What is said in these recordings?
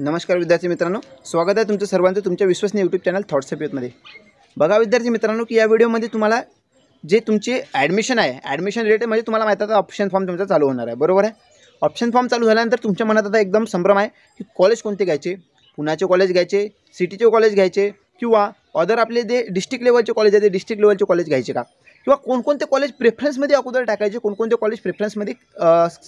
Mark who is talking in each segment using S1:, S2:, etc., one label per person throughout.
S1: नमस्कार विद्यार्थी मित्रांनो स्वागत आहे तुमचं सर्वांचं तुमच्या विश्वसनीय यूट्यूब चॅनल थॉट्सअप यूथमध्ये बघा विद्यार्थी मित्रांनो की या व्हिडिओमध्ये तुम्हाला जे तुमचे ॲडमिशन आहे ॲडमिशन रिलेटेड म्हणजे तुम्हाला माहीत आता ऑप्शन फॉर्म तुमचा चालू होणार आहे बरोबर आहे ऑप्शन फॉर्म चालू झाल्यानंतर तुमच्या मनात आता एकदम संभ्रम आहे की कॉलेज कोणते घ्यायचे पुण्याचे कॉलेज घ्यायचे सिटीचे कॉलेज घ्यायचे किंवा अदर आपले जे डिस्ट्रिक्ट लेवलचे कॉलेज आहे ते डिस्ट्रिक्ट लेवलचे कॉलेज घ्यायचे का किंवा कोणकोणते कॉलेज प्रेफरन्समध्ये अगोदर टाकायचे कोणकोणते कॉलेज प्रेफरन्समध्ये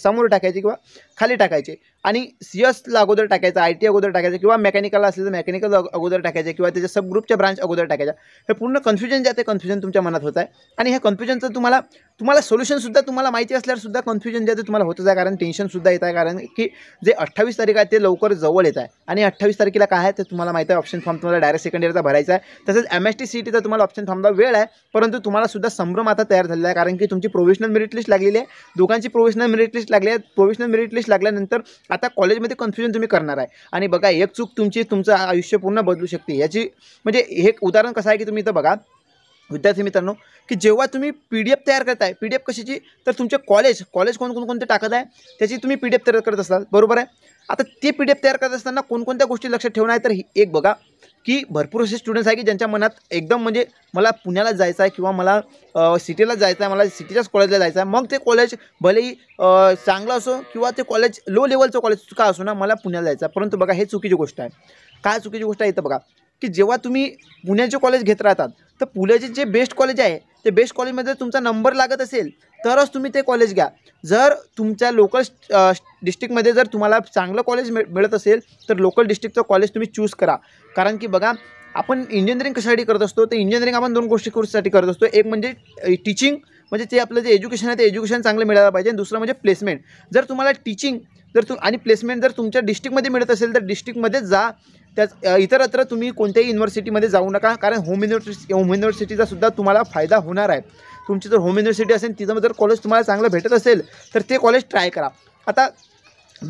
S1: समोर टाकायचे किंवा खाली टाकायचे आणि सी एसला अगोदर टाकायचं आय टी अगोदर टाकायचं किंवा मेकॅनिकल असेल तर मेकॅनिकल अगोदर टाकायचं किंवा त्याच्या सब ग्रुपच्या ब्रांच अगोदर टाकायच्या हे पूर्ण कन्फ्युजन जे आहे ते कन्फ्युजन तुमच्या मनात होत आहे आणि हे कन्फ्युजनचं तुम्हाला तुम्हाला सोल्युशनसुद्धा तुम्हाला माहिती असल्यावरसुद्धा कन्फ्युजन जे ते तुम्हाला होतंच आहे कारण टेन्शनसुद्धा येत आहे कारण की जे अठ्ठावीस तारीख आहे ते लवकर जवळ येत आहे आणि अठ्ठावीस तारखेला काय आहे ते तुम्हाला माहिती आहे ऑप्शन फॉर्म तुम्हाला डायरेक्ट सेकंड इयरचा भरायचा आहे तसंच एम एस टी सी टीचा तुम्हाला ऑप्शन फॉर्मला वेळ आहे परंतु तुम्हाला सुद्धा संभ्रम आता तयार झालेला आहे कारण की तुमची प्रोव्हिजनल मेरिट लिस्ट लागलेली आहे दोघांची प्रोव्हिजनल मेरिट लिस्ट लागली आहे प्रोव्हिजनल मेरिट लिस्ट लागल्यानंतर आता कॉलेजमध्ये कन्फ्युजन तुम्ही करणार आहे आणि बघा एक चूक तुमची तुमचं आयुष्य पूर्ण बदलू शकते याची म्हणजे हे उदाहरण कसं आहे की तुम्ही इथं बघा विद्यार्थी मित्रांनो की जेव्हा तुम्ही पी डी एफ तयार करताय पी डी एफ कशाची तर तुमचे कॉलेज कॉलेज कोण कोण कोणते टाकत आहे त्याची तुम्ही पी डी एफ तयार करत असाल बरोबर आहे आता ते पी डी एफ तयार करत असताना कोणकोणत्या गोष्टी लक्षात ठेवणार आहे तर एक बघा की भरपूर असे स्टुडंट्स आहे की ज्यांच्या मनात एकदम म्हणजे मला पुण्याला जायचं आहे किंवा मला सिटीला जायचं आहे मला सिटीच्याच कॉलेजला जायचं आहे मग ते कॉलेज भलेही चांगलं असो किंवा ते कॉलेज लो लेवलचं कॉलेज का असो ना मला पुण्याला जायचं आहे परंतु बघा हे चुकीची गोष्ट आहे काय चुकीची गोष्ट आहे इथं बघा की जेव्हा तुम्ही पुण्याचे कॉलेज घेत राहतात तर पुण्याचे जे बेस्ट कॉलेज आहे ते बेस्ट कॉलेजमध्ये तुमचा नंबर लागत असेल तरच तुम्ही ते कॉलेज घ्या जर तुमच्या लोकल डिस्ट्रिक्टमध्ये जर तुम्हाला चांगलं कॉलेज मिळत असेल तर लोकल डिस्ट्रिक्टचं कॉलेज तुम्ही चूज करा कारण की बघा आपण इंजिनिअरिंग कशासाठी करत असतो तर इंजिनिअरिंग आपण दोन गोष्टी कोर्ससाठी करत असतो एक म्हणजे टीचिंग म्हणजे ते आपलं जे एज्युकेशन आहे ते एज्युकेशन चांगलं मिळालं पाहिजे आणि दुसरं म्हणजे प्लेसमेंट जर तुम्हाला टीचिंग जर तु आणि प्लेसमेंट जर तुमच्या डिस्ट्रिक्टमध्ये मिळत असेल तर डिस्ट्रिक्टमध्ये जा त्या इतरत्र तुम्ही कोणत्याही युनिव्हर्सिटीमध्ये जाऊ नका कारण होम युनिव्हर्सिटी होम युनिव्हर्सिटीचा सुद्धा तुम्हाला फायदा होणार आहे तुमची जर होम युनिव्हर्सिटी असेल तिथं जर कॉलेज तुम्हाला चांगलं भेटत असेल तर ते कॉलेज ट्राय करा आता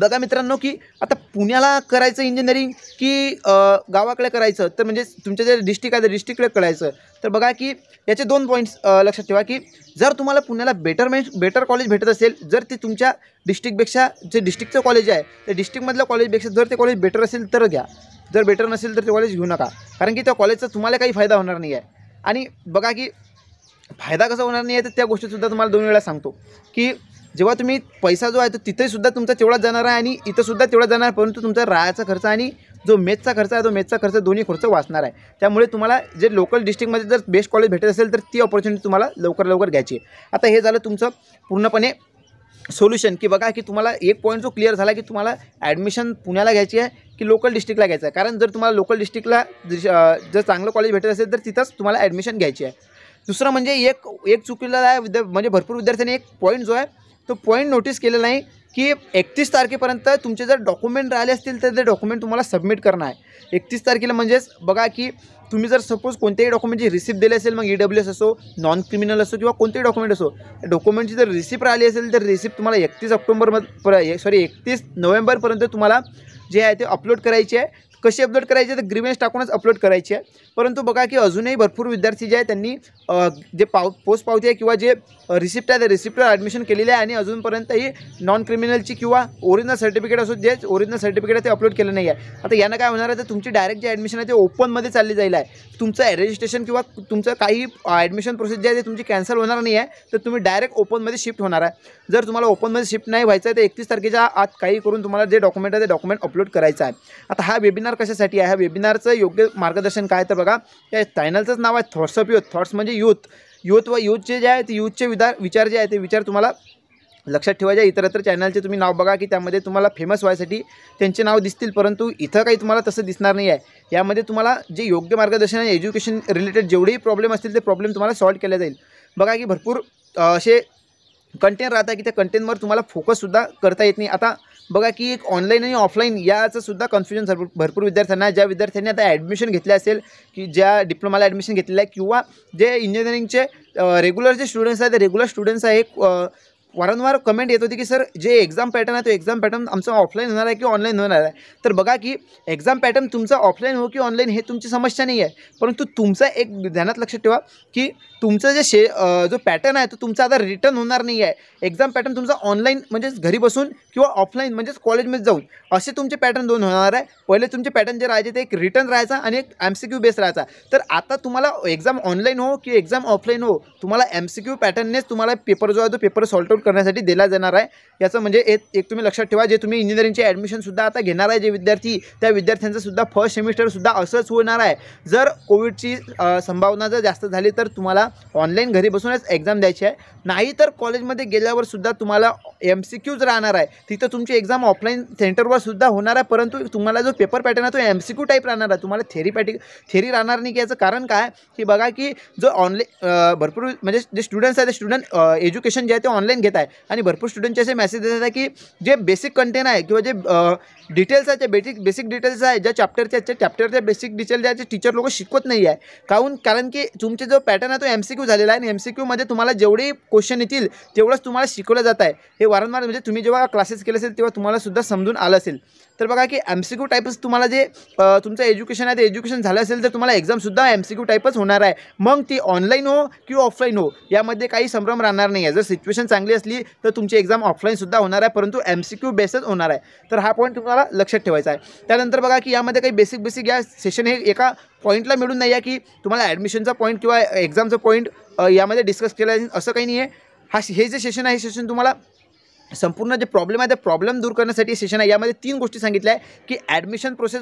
S1: बघा मित्रांनो की आता पुण्याला करायचं इंजिनिअरिंग की गावाकडे करायचं तर म्हणजे तुमच्या जे डिस्ट्रिक्ट आहे तर डिस्ट्रिक्टकडे करायचं तर बघा की याचे दोन पॉईंट्स लक्षात ठेवा की जर तुम्हाला पुण्याला बेटरमेंट बेटर कॉलेज भेटत असेल जर ते तुमच्या डिस्ट्रिक्टपेक्षा जे डिस्ट्रिक्टचं कॉलेज आहे त्या डिस्ट्रिक्टमधल्या कॉलेजपेक्षा जर ते कॉलेज बेटर असेल तर घ्या जर बेटर नसेल तर ते कॉलेज घेऊ नका कारण की त्या कॉलेजचा तुम्हाला काही फायदा होणार नाही आहे आणि बघा की फायदा कसा होणार नाही आहे तर त्या गोष्टीसुद्धा तुम्हाला दोन वेळा सांगतो की जेव्हा तुम्ही पैसा जो आहे तो तिथेसुद्धा तुमचा तेवढाच जाणार आहे आणि इथंसुद्धा तेवढा जाणार आहे परंतु तुमचा राहायचा खर्च आणि जो मेथचा खर्च आहे तो मेथचा खर्च दोन्ही खर्च वाचणार आहे त्यामुळे तुम्हाला जे लोकल डिस्ट्रिक्टमध्ये जर बेस्ट कॉलेज भेटत असेल तर ती ऑपॉर्च्युनिटी तुम्हाला लवकर लवकर घ्यायची आता हे झालं तुमचं पूर्णपणे सोल्युशन की बघा की तुम्हाला एक पॉईंट जो क्लिअर झाला की तुम्हाला ॲडमिशन पुण्याला घ्यायची आहे की लोकल डिस्ट्रिक्टला घ्यायचं आहे कारण जर तुम्हाला लोकल डिस्ट्रिक्टला जर चांगलं कॉलेज भेटत असेल तर तिथंच तुम्हाला ॲडमिशन घ्यायची आहे दुसरं म्हणजे एक एक चुकीला विद्या म्हणजे भरपूर विद्यार्थ्यांनी एक पॉईंट जो आहे तो पॉईंट नोटीस केलेला नाही की एकतीस तारखेपर्यंत तुमचे जर डॉक्युमेंट राहिले असतील तर ते डॉक्युमेंट तुम्हाला सबमिट करणं आहे एकतीस तारखेला म्हणजेच बघा की तुम्ही जर सपोज कोणतेही डॉक्युमेंटची रिसिप्ट दिले असेल मग ई डब्ल्यू एस असो नॉन क्रिमिनल असो किंवा कोणतेही डॉक्युमेंट असो डॉक्युमेंटची जर रिसिप्ट राहिली असेल तर रिसिप्ट तुम्हाला एकतीस पर सॉरी एकतीस नोव्हेंबरपर्यंत तुम्हाला जे आहे ते अपलोड करायचे आहे कशी अपलोड करायची तर ग्रीवेन्स टाकूनच अपलोड करायची आहे परंतु बघा की अजूनही भरपूर विद्यार्थी जे आहेत त्यांनी जे पाव पोस्ट पावती आहे किंवा जे रिसिप्ट आहे त्या रिसिप्टवर ॲडमिशन केलेली आहे आणि अजूनपर्यंतही नॉन क्रिमिनलची किंवा ओरिजिनल सर्टिफिकेट असो जे ओरिजिनल सर्टिफिकेट आहे ते अपलोड केलं नाही आहे आता यानं काय होणार आहे तर तुमची डायरेक्ट जे ॲडमिशन आहे ते ओपनमध्ये चालली जाईल आहे तुमचं रजिस्ट्रेशन किंवा तुमचं काही ॲडमिशन प्रोसेस जे आहे ते तुमची कॅन्सल होणार नाही आहे तर तुम्ही डायरेक्ट ओपनमध्ये शिफ्ट होणार आहे जर तुम्हाला ओपनमध्ये शिफ्ट नाही व्हायचं आहे तर एकतीस तारखेच्या आत काही करून तुम्हाला जे डॉक्युमेंट आहे ते डॉक्युमेंट अपलोड करायचं आहे आता हा वेबिनार कशासाठी आहे हा वेबिनारचं योग्य मार्गदर्शन काय तर बघा या चॅनलचंच नाव आहे थॉट्सअप युथ थॉट्स म्हणजे यूथ युथ व युथचे जे आहे ते यूथचे विदार विचार जे आहे ते विचार तुम्हाला लक्षात ठेवायचे इतरत्र चॅनलचे तुम्ही नाव बघा की त्यामध्ये तुम्हाला फेमस व्हायसाठी त्यांचे नाव दिसतील परंतु इथं काही तुम्हाला तसं दिसणार नाही आहे यामध्ये तुम्हाला जे योग्य मार्गदर्शन आहे एज्युकेशन रिलेटेड जेवढेही प्रॉब्लेम असतील ते प्रॉब्लेम तुम्हाला सॉल्व्ह केले जाईल बघा की भरपूर असे कंटेंट राहतात की त्या कंटेंटवर तुम्हाला फोकससुद्धा करता येत नाही आता बघा की एक ऑनलाईन आणि ऑफलाईन याचं सुद्धा कन्फ्युजन भरपूर भरपूर विद्यार्थ्यांना ज्या विद्यार्थ्यांनी आता ॲडमिशन घेतले असेल की ज्या डिप्लोमाला ॲडमिशन घेतलेलं आहे किंवा जे इंजिनिअरिंगचे रेग्युलर जे स्टुडंट्स आहेत ते रेग्युलर स्टुडंट्स आहे वारंवार कमेंट येत होती की सर जे एक्झाम पॅटर्न आहे तो एक्झाम पॅटर्न आमचा ऑफलाईन होणार आहे की ऑनलाईन होणार आहे तर बघा की एक्झाम पॅटर्न तुमचा ऑफलाईन हो की ऑनलाईन हे तुमची समस्या नाही आहे परंतु तुमचा एक ध्यानात लक्षात ठेवा की तुमचं जे शे जो पॅटर्न आहे तो तुमचा आता रिटर्न होणार नाही आहे एक्झाम पॅटर्न तुमचा ऑनलाईन म्हणजेच घरी बसून किंवा ऑफलाईन म्हणजेच कॉलेजमध्ये जाऊन असे तुमचे पॅटर्न दोन होणार आहे पहिले तुमचे पॅटर्न जे राहायचे ते एक रिटर्न राहायचा आणि एक एम सी क्यू बेस राहायचा तर आता तुम्हाला एक्झाम ऑनलाईन हो की एक्झाम ऑफलाईन हो तुम्हाला एम सी क्यू पॅटर्ननेच तुम्हाला पेपर जो आहे तो पेपर सॉल्ट आउट करण्यासाठी दिला जाणार आहे याचं म्हणजे एक एक तुम्ही लक्षात ठेवा जे तुम्ही इंजिनिअरिंगचे ॲडमिशनसुद्धा आता घेणार आहे जे विद्यार्थी त्या विद्यार्थ्यांचंसुद्धा फर्स्ट सेमिस्टरसुद्धा असंच होणार आहे जर कोविडची संभावना जर जास्त झाली तर तुम्हाला ऑनलाईन घरी बसूनच एक्झाम द्यायची आहे नाही तर कॉलेजमध्ये गेल्यावर सुद्धा तुम्हाला एम सी क्यूज राहणार आहे तिथं तुमची एक्झाम ऑफलाईन सेंटरवर सुद्धा होणार आहे परंतु तुम्हाला जो पेपर पॅटर्न आहे तो एम सी क्यू टाईप राहणार आहे तुम्हाला थेरी पॅटी थेरी राहणार नाही की याचं कारण काय की बघा की जो ऑनलाईन भरपूर म्हणजे जे स्टुडंट्स आहेत ते स्टुडंट एज्युकेशन जे आहे ते ऑनलाईन घेत आहे आणि भरपूर स्टुडंटचे असे मेसेज देतात की जे बेसिक कंटेंट आहे किंवा जे डिटेल्स आहे त्या बेसिक बेसिक डिटेल्स आहे ज्या चॅप्टरच्या त्या चॅप्टरच्या बेसिक डिटेल ज्या टीचर लोक शिकवत नाही आहे कारण कारण की तुमचे जो पॅटर्न आहे तो एम एमसीक्यू झालेला आहे आणि एम सी क्यूमध्ये तुम्हाला जेवढे क्वेश्चन येतील तेवढंच तुम्हाला शिकवलं जात आहे हे वारंवार म्हणजे तुम्ही जेव्हा क्लासेस केले असेल तेव्हा तुम्हाला सुद्धा समजून आलं असेल तर बघा की एम सी क्यू टाईपच तुम्हाला जे तुमचं एज्युकेशन आहे ते एज्युकेशन झालं असेल तर तुम्हाला एक्झामसुद्धा एम सी क्यू टाईपच होणार आहे मग ती ऑनलाईन हो किंवा ऑफलाईन हो यामध्ये काही संभ्रम राहणार नाही आहे जर सिच्युएशन चांगली असली तर तुमची एक्झाम ऑफलाईनसुद्धा होणार आहे परंतु एम सी क्यू बेसच होणार आहे तर हा पॉईंट तुम्हाला लक्षात ठेवायचा आहे त्यानंतर बघा की यामध्ये काही बेसिक बेसिक या सेशन हे एका पॉईंटला मिळून नाही आहे की तुम्हाला ॲडमिशनचा पॉईंट किंवा एक्झामचा पॉईंट यामध्ये डिस्कस केला असं काही नाही आहे हा हे जे सेशन आहे हे सेशन तुम्हाला संपूर्ण जे प्रॉब्लेम आहे ते प्रॉब्लेम दूर करण्यासाठी सेशन आहे यामध्ये तीन गोष्टी सांगितल्या आहे की ॲडमिशन प्रोसेस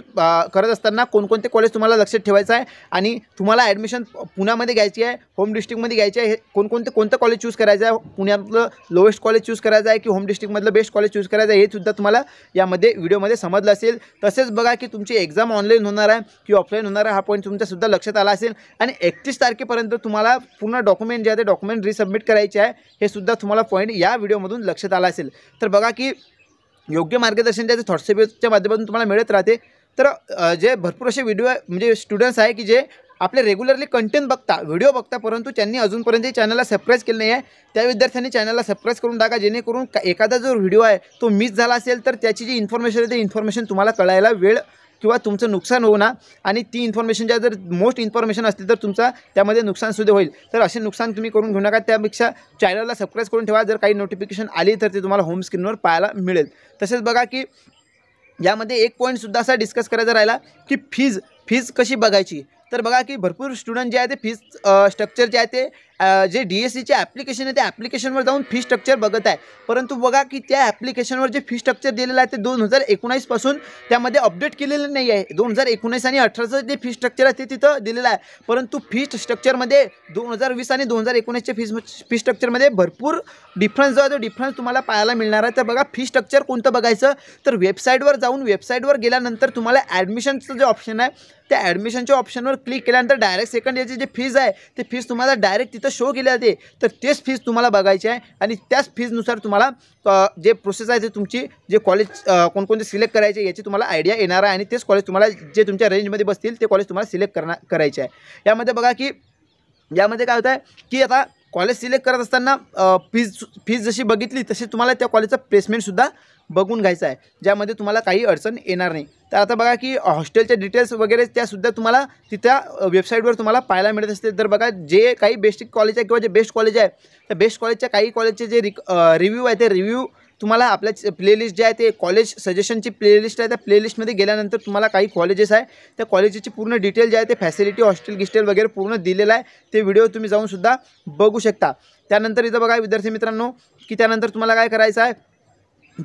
S1: करत असताना कोणकोणते कॉलेज तुम्हाला लक्षात ठेवायचं आहे आणि तुम्हाला ॲडमिशन पुण्यामध्ये घ्यायची आहे होम डिस्ट्रिक्टमध्ये घ्यायची आहे हे कोणकोणते कोणतं कॉलेज चूज करायचं आहे पुण्यातलं लोएस्ट कॉलेज चूज करायचं आहे की होम डिस्ट्रिक्टमधलं बेस्ट कॉलेज चूज करायचं आहे हे सुद्धा तुम्हाला यामध्ये व्हिडिओमध्ये समजलं असेल तसेच बघा की तुमची एक्झाम ऑनलाईन होणार आहे की ऑफलाईन होणार आहे हा पॉईंट तुमच्यासुद्धा लक्षात आला असेल आणि एकतीस तारखेपर्यंत तुम्हाला पूर्ण डॉक्युमेंट जे आहे ते डॉक्युमेंट रिसबमिट करायचे आहे हे सुद्धा तुम्हाला पॉईंट या व्हिडिओमधून लक्षात आला असेल असेल तर बघा की योग्य मार्गदर्शन जे थॉट्सअपच्या माध्यमातून तुम्हाला मिळत राहते तर जे भरपूर असे व्हिडिओ म्हणजे स्टुडंट्स आहे की जे आपले रेग्युलरली कंटेंट बघता व्हिडिओ बघता परंतु त्यांनी अजूनपर्यंत चॅनलला सबस्क्राईब केलं नाही आहे त्या विद्यार्थ्यांनी चॅनलला सबस्क्राईब करून टाका जेणेकरून एखादा जो व्हिडिओ आहे तो मिस झाला असेल तर त्याची जी इन्फॉर्मेशन आहे ते इन्फॉर्मेशन तुम्हाला कळायला वेळ किंवा तुमचं नुकसान होऊ ना आणि ती इन्फॉर्मेशन ज्या जर मोस्ट इन्फॉर्मेशन असते तर तुमचा त्यामध्ये नुकसानसुद्धा होईल तर असे नुकसान तुम्ही करून घेऊ नका त्यापेक्षा चॅनलला सबस्क्राईब करून ठेवा जर काही नोटिफिकेशन आली तर ते तुम्हाला होम स्क्रीनवर पाहायला मिळेल तसेच बघा की यामध्ये एक पॉईंटसुद्धा असा डिस्कस करायचा राहिला की फीज फीज कशी बघायची तर बघा की भरपूर स्टुडंट जे आहे ते फीज स्ट्रक्चर जे आहे ते जे डी एस सीचे ॲप्लिकेशन आहे त्या ॲप्लिकेशनवर जाऊन फी स्ट्रक्चर बघत आहे परंतु बघा की त्या ॲप्लिकेशनवर जे फी स्ट्रक्चर दिलेलं आहे ते दोन हजार एकोणीसपासून त्यामध्ये अपडेट केलेलं नाही आहे दोन हजार एकोणीस आणि अठराचं जे फी स्ट्रक्चर आहे ते तिथं दिलेलं आहे परंतु फी स्ट्रक्चरमध्ये दोन हजार वीस आणि दोन हजार एकोणीसच्या फीज फी स्ट्रक्चरमध्ये भरपूर डिफरन्स जो आहे तो डिफरन्स तुम्हाला पाहायला मिळणार आहे तर बघा फी स्ट्रक्चर कोणतं बघायचं तर वेबसाईटवर जाऊन वेबसाईटवर गेल्यानंतर तुम्हाला ॲडमिशनचं जे ऑप्शन आहे त्या ॲडमिशनच्या ऑप्शनवर क्लिक केल्यानंतर डायरेक्ट सेकंड याची जी फीज आहे ते फीज तुम्हाला डायरेक्ट तिथं शो केले जाते तर तेच फीज तुम्हाला बघायची आहे आणि त्याच फीजनुसार तुम्हाला जे प्रोसेस आहे ते तुमची जे कॉलेज कोणकोणते सिलेक्ट करायचे याची तुम्हाला आयडिया येणार आहे आणि तेच कॉलेज तुम्हाला जे तुमच्या रेंजमध्ये बसतील ते कॉलेज तुम्हाला सिलेक्ट करणार करायचे आहे यामध्ये बघा की यामध्ये काय होतं की आता कॉलेज सिलेक्ट करत असताना फीज फीज जशी बघितली तशी तुम्हाला त्या कॉलेजचं प्लेसमेंटसुद्धा बघून घ्यायचं आहे ज्यामध्ये तुम्हाला काही अडचण येणार नाही तर आता बघा की हॉस्टेलच्या डिटेल्स वगैरे त्यासुद्धा तुम्हाला तिथ्या वेबसाईटवर तुम्हाला पाहायला मिळत असते तर बघा जे काही बेस्टिक कॉलेज आहे किंवा जे बेस्ट कॉलेज आहे त्या बेस्ट कॉलेजच्या काही कॉलेजचे जे रिक रिव्ह्यू आहे ते रिव्ह्यू तुम्हाला आपल्या प्लेलिस्ट जे आहे ते कॉलेज सजेशनची प्लेलिस्ट आहे त्या प्लेलिस्टमध्ये गेल्यानंतर तुम्हाला काही कॉलेजेस आहे त्या कॉलेजेची पूर्ण डिटेल जे आहे ते फॅसिलिटी हॉस्टेल गिस्टेल वगैरे पूर्ण दिलेलं आहे ते व्हिडिओ तुम्ही जाऊनसुद्धा बघू शकता त्यानंतर इथं बघा विद्यार्थी मित्रांनो की त्यानंतर तुम्हाला काय करायचं आहे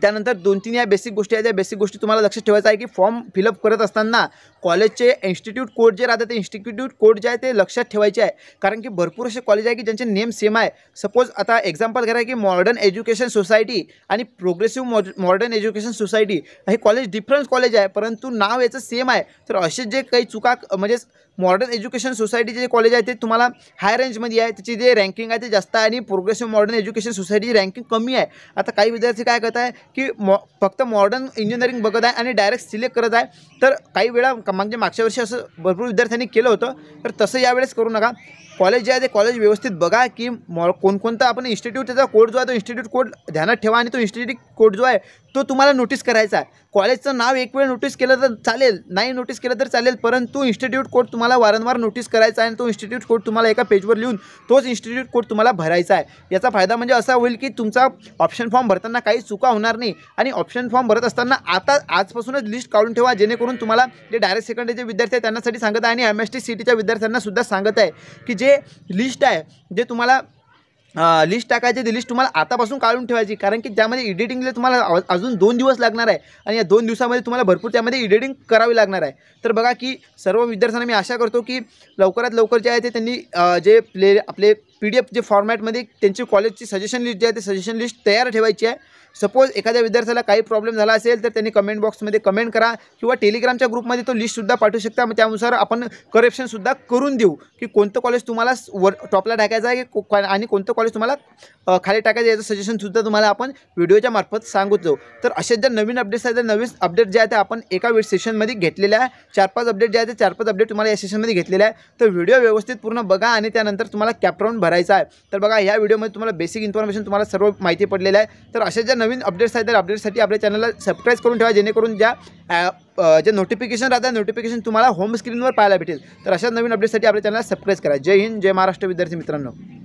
S1: त्यानंतर दोन तीन या बेसिक गोष्टी आहेत या बेसिक गोष्टी तुम्हाला लक्षात ठेवायचं आहे की फॉर्म फिलअप करत असताना कॉलेजचे इन्स्टिट्यूट कोड जे राहतात ते इन्स्टिट्यूट कोड जे आहे ते लक्षात ठेवायचे आहे कारण की भरपूर असे कॉलेज आहे की ज्यांचे नेम सेम आहे सपोज आता एक्झाम्पल घ्या की मॉडर्न एज्युकेशन सोसायटी आणि प्रोग्रेसिव्ह मॉडर्न एज्युकेशन सोसायटी हे कॉलेज डिफरंट कॉलेज आहे परंतु नाव याचं सेम आहे तर असे जे काही चुका म्हणजेच मॉडर्न एज्युकेशन सोसायटीचे जे कॉलेज आहे ते तुम्हाला हाय रेंजमध्ये आहे त्याची जे रँकिंग आहे ते जास्त आहे आणि प्रोग्रेसिव्ह मॉडर्न एज्युकेशन सोसायटीची रँकिंग कमी आहे आता काही विद्यार्थी काय करत आहे की मॉ फक्त मॉडर्न इंजिनिअरिंग बघत आहे आणि डायरेक्ट सिलेक्ट करत आहे तर काही वेळा म्हणजे मागच्या वर्षी असं भरपूर विद्यार्थ्यांनी केलं होतं तर तसं यावेळेस करू नका कॉलेज जे आहे ते कॉलेज व्यवस्थित बघा की मॉ कोणकोणता आपण इन्स्टिट्यूट त्याचा कोड जो आहे तो इन्स्टिट्यूट कोड ध्यानात ठेवा आणि तो इन्स्टिट्यूट कोड जो आहे तो तुम्हाला नोटीस करायचा आहे कॉलेजचं नाव एक वेळ नोटीस केलं तर चालेल नाही नोटीस केलं तर चालेल परंतु इन्स्टिट्यूट कोड तुम्हाला वारंवार नोटीस करायचा आहे आणि तो इन्स्टिट्यूट कोड तुम्हाला एका पेजवर लिहून तोच इन्स्टिट्यूट कोड तुम्हाला भरायचा आहे याचा फायदा म्हणजे असा होईल की तुमचा ऑप्शन फॉर्म भरताना काही चुका होणार नाही आणि ऑप्शन फॉर्म भरत असताना आता आजपासूनच लिस्ट काढून ठेवा जेणेकरून तुम्हाला जे डायरेक्ट सेकंडरीचे विद्यार्थी आहे त्यांनासाठी सांगत आहे आणि एम एस टी सी टीच्या विद्यार्थ्यांना सुद्धा सांगत आहे की जे लिस्ट आहे जे तुम्हाला लिस्ट टाकायची ती लिस्ट तुम्हाला आतापासून काढून ठेवायची कारण की त्यामध्ये एडिटिंगला तुम्हाला अजून दोन दिवस लागणार आहे आणि या दोन दिवसामध्ये तुम्हाला भरपूर त्यामध्ये एडिटिंग करावी लागणार आहे तर बघा की सर्व विद्यार्थ्यांना मी आशा करतो की लवकरात लवकर जे आहे ते त्यांनी जे प्ले आपले पी डी एफ जे फॉर्मॅटमध्ये त्यांची कॉलेजची सजेशन लिस्ट जी आहे ते सजेशन लिस्ट तयार ठेवायची आहे सपोज एखाद्या विद्यार्थ्याला काही प्रॉब्लेम झाला असेल तर त्यांनी कमेंट बॉक्समध्ये कमेंट करा किंवा टेलिग्रामच्या ग्रुपमध्ये तो लिस्टसुद्धा पाठवू शकता मग त्यानुसार आपण करेप्शनसुद्धा करून देऊ की कोणतं कॉलेज तुम्हाला वर टॉपला टाकायचं आहे की आणि कोणतं कॉलेज तुम्हाला खाली टाकायचं याचं सजेशनसुद्धा तुम्हाला आपण व्हिडिओच्या मार्फत सांगत जाऊ तर असे ज्या नवीन अपडेट्स आहेत नवीन अपडेट जे आहे ते आपण एका वेळ सेशनमध्ये घेतलेल्या आहे चार पाच अपडेट जे आहे ते चार पाच अपडेट तुम्हाला या सेशनमध्ये घेतलेल्या आहे तर व्हिडिओ व्यवस्थित पूर्ण बघा आणि त्यानंतर तुम्हाला कॅपराऊन भरा करायचं आहे तर बघा या व्हिडिओमध्ये तुम्हाला बेसिक इन्फॉर्मेशन तुम्हाला सर्व माहिती पडलेलं आहे तर अशा ज्या नवीन अपडेट्स आहेत त्या अपडेट्ससाठी आपल्या चॅनलला सबस्क्राईब करून ठेवा जेणेकरून ज्या जे नोटिफिकेशन राहतात नोटिफिकेशन तुम्हाला होम पाहायला भेटेल तर अशा नवीन अपडेटसाठी आपल्या चॅनलला सबस्क्राईब करा जय हिंद जय महाराष्ट्र विद्यार्थी मित्रांनो